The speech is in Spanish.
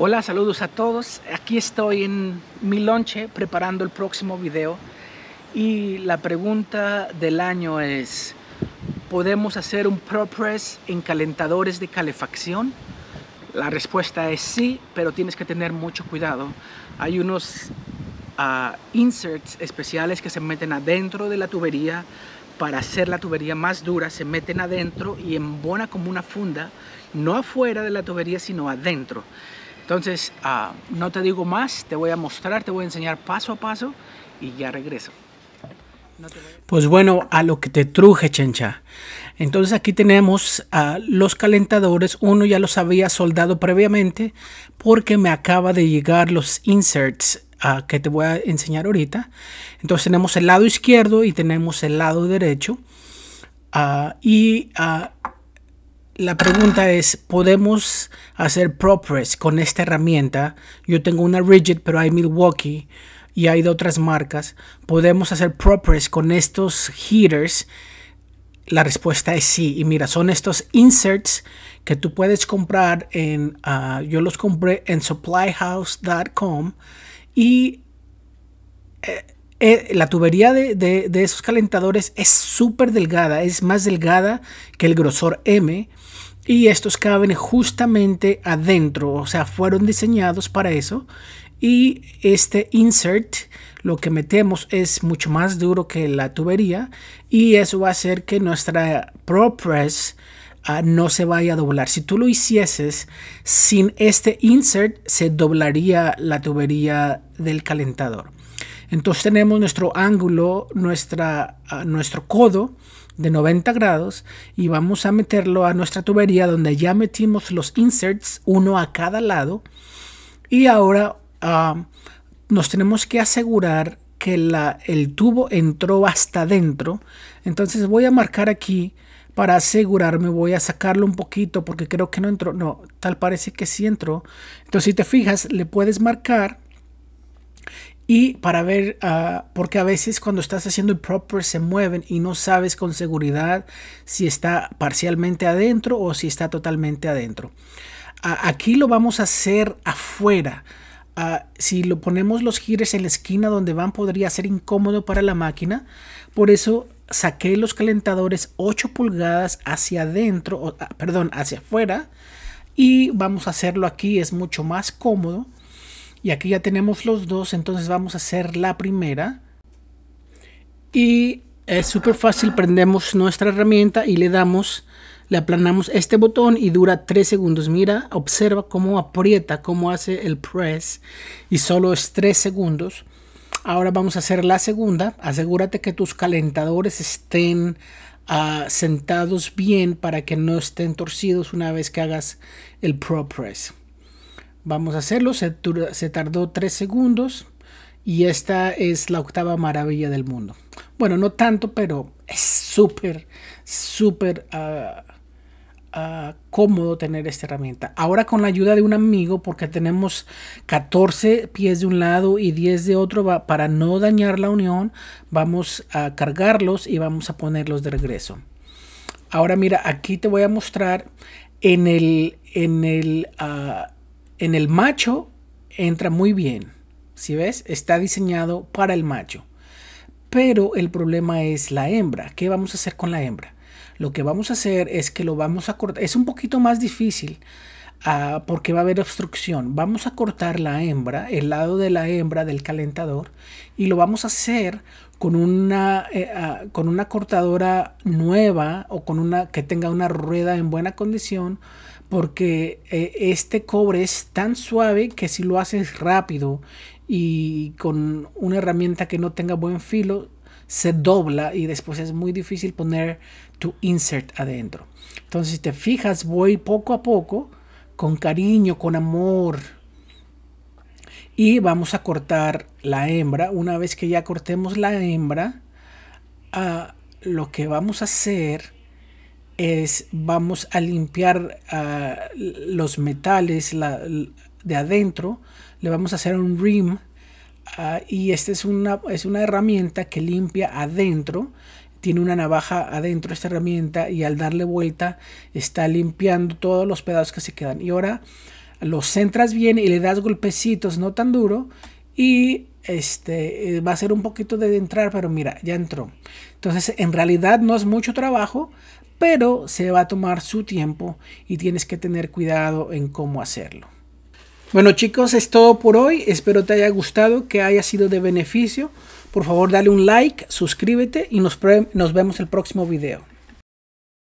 Hola, saludos a todos. Aquí estoy en mi lonche preparando el próximo video y la pregunta del año es ¿Podemos hacer un ProPress en calentadores de calefacción? La respuesta es sí, pero tienes que tener mucho cuidado. Hay unos ah, inserts especiales que se meten adentro de la tubería para hacer la tubería más dura, se meten adentro y buena como una funda, no afuera de la tubería, sino adentro. Entonces, ah, no te digo más, te voy a mostrar, te voy a enseñar paso a paso y ya regreso. Pues bueno, a lo que te truje, chencha. Entonces aquí tenemos a los calentadores. Uno ya los había soldado previamente porque me acaba de llegar los inserts ah, que te voy a enseñar ahorita. Entonces tenemos el lado izquierdo y tenemos el lado derecho. Ah, y la pregunta es, ¿podemos hacer ProPress con esta herramienta? Yo tengo una Rigid, pero hay Milwaukee y hay de otras marcas. ¿Podemos hacer ProPress con estos heaters? La respuesta es sí. Y mira, son estos inserts que tú puedes comprar en, ah, yo los compré en supplyhouse.com y... Eh, eh, la tubería de, esos calentadores es súper delgada, es más delgada que el grosor M. Y estos caben justamente adentro, o sea, fueron diseñados para eso. Y este insert, lo que metemos es mucho más duro que la tubería. Y eso va a hacer que nuestra ProPress ah, no se vaya a doblar. Si tú lo hicieses sin este insert, se doblaría la tubería del calentador. Entonces tenemos nuestro ángulo, nuestra, ah, nuestro codo de 90 grados y vamos a meterlo a nuestra tubería donde ya metimos los inserts, uno a cada lado. Y ahora ah, nos tenemos que asegurar que la, el tubo entró hasta adentro. Entonces voy a marcar aquí para asegurarme, voy a sacarlo un poquito porque creo que no entró. No, tal parece que sí entró. Entonces si te fijas, le puedes marcar y para ver, ah, porque a veces cuando estás haciendo el proper se mueven y no sabes con seguridad si está parcialmente adentro o si está totalmente adentro. Ah, aquí lo vamos a hacer afuera. Ah, si lo ponemos los gires en la esquina donde van podría ser incómodo para la máquina. Por eso saqué los calentadores 8 pulgadas hacia adentro, perdón, hacia afuera. Y vamos a hacerlo aquí, es mucho más cómodo. Y aquí ya tenemos los dos, entonces vamos a hacer la primera. Y es súper fácil, prendemos nuestra herramienta y le damos, le aplanamos este botón y dura 3 segundos. Mira, observa cómo aprieta, cómo hace el press y solo es 3 segundos. Ahora vamos a hacer la segunda. Asegúrate que tus calentadores estén ah, sentados bien para que no estén torcidos una vez que hagas el pro press. Vamos a hacerlo, se, tardó tres segundos y esta es la octava maravilla del mundo. Bueno, no tanto, pero es súper, súper ah, ah, cómodo tener esta herramienta. Ahora con la ayuda de un amigo, porque tenemos 14 pies de un lado y 10 de otro, para no dañar la unión, vamos a cargarlos y vamos a ponerlos de regreso. Ahora mira, aquí te voy a mostrar en el, en el, ah, en el macho entra muy bien. Si ves, está diseñado para el macho. Pero el problema es la hembra. ¿Qué vamos a hacer con la hembra? Lo que vamos a hacer es que lo vamos a cortar. Es un poquito más difícil ah, porque va a haber obstrucción. Vamos a cortar la hembra, el lado de la hembra del calentador, y lo vamos a hacer con una, eh, ah, con una cortadora nueva o con una que tenga una rueda en buena condición porque eh, este cobre es tan suave que si lo haces rápido y con una herramienta que no tenga buen filo, se dobla y después es muy difícil poner tu insert adentro. Entonces, si te fijas, voy poco a poco, con cariño, con amor. Y vamos a cortar la hembra. Una vez que ya cortemos la hembra, a ah, lo que vamos a hacer es vamos a limpiar ah, los metales de adentro, le vamos a hacer un rim ah, y esta es una, es una herramienta que limpia adentro, tiene una navaja adentro esta herramienta y al darle vuelta está limpiando todos los pedazos que se quedan y ahora los centras bien y le das golpecitos no tan duro y este, eh, va a ser un poquito de entrar, pero mira, ya entró. Entonces, en realidad no es mucho trabajo, pero se va a tomar su tiempo y tienes que tener cuidado en cómo hacerlo. Bueno chicos, es todo por hoy. Espero te haya gustado, que haya sido de beneficio. Por favor, dale un like, suscríbete y nos, nos vemos el próximo video.